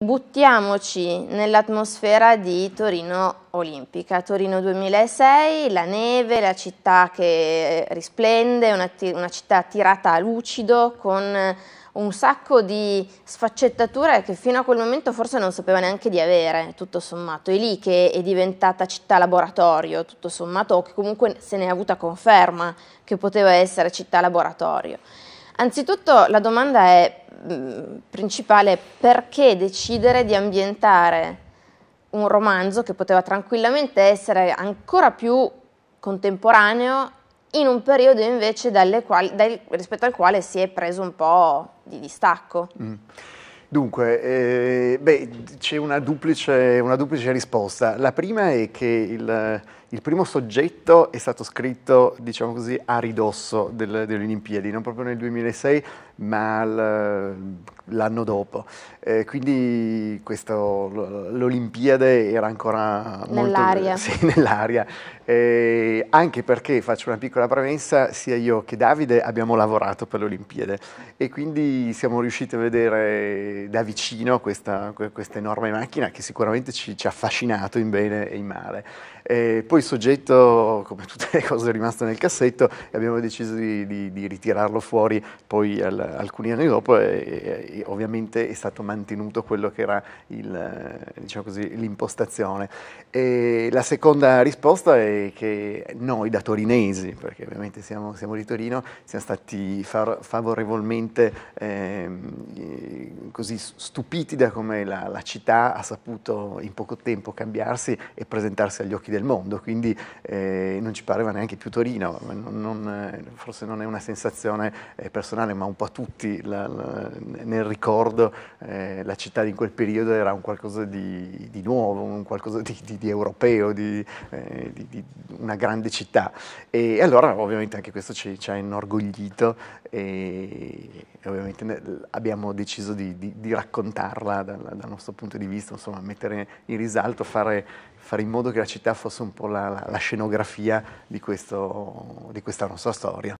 Buttiamoci nell'atmosfera di Torino Olimpica, Torino 2006, la neve, la città che risplende, una, una città tirata a lucido con un sacco di sfaccettature che fino a quel momento forse non sapeva neanche di avere, tutto sommato. È lì che è diventata città laboratorio, tutto sommato, o che comunque se ne è avuta conferma che poteva essere città laboratorio. Anzitutto la domanda è principale è perché decidere di ambientare un romanzo che poteva tranquillamente essere ancora più contemporaneo in un periodo invece quali, dai, rispetto al quale si è preso un po' di distacco. Mm. Dunque, eh, beh, c'è una duplice, una duplice, risposta. La prima è che il, il, primo soggetto è stato scritto, diciamo così, a ridosso del, delle Olimpiadi, non proprio nel 2006, ma al, l'anno dopo. Eh, quindi l'Olimpiade era ancora nell'aria. Sì, nell'aria. Eh, anche perché, faccio una piccola premessa, sia io che Davide abbiamo lavorato per l'Olimpiade e quindi siamo riusciti a vedere da vicino questa, questa enorme macchina che sicuramente ci, ci, ha affascinato in bene e in male. Eh, poi il soggetto, come tutte le cose, è rimasto nel cassetto e abbiamo deciso di, di, di ritirarlo fuori poi al, alcuni anni dopo e, e ovviamente è stato mantenuto quello che era il, eh, diciamo così, l'impostazione. E la seconda risposta è che noi da torinesi, perché ovviamente siamo, siamo di Torino, siamo stati far, favorevolmente eh, così stupiti da come la, la, città ha saputo in poco tempo cambiarsi e presentarsi agli occhi del mondo, quindi eh, non ci pareva neanche più Torino, non, non, forse non è una sensazione eh, personale ma un po' a tutti la, la, nel ricordo eh, la città di quel periodo era un qualcosa di, di nuovo, un qualcosa di, di, di europeo, di, eh, una grande città. E allora ovviamente anche questo ci, ci ha inorgoglito e, ovviamente abbiamo deciso di, raccontarla dal, dal, nostro punto di vista, insomma mettere in risalto, fare, fare in modo che la città fosse un po' la, la, la scenografia questo, di questa nostra storia.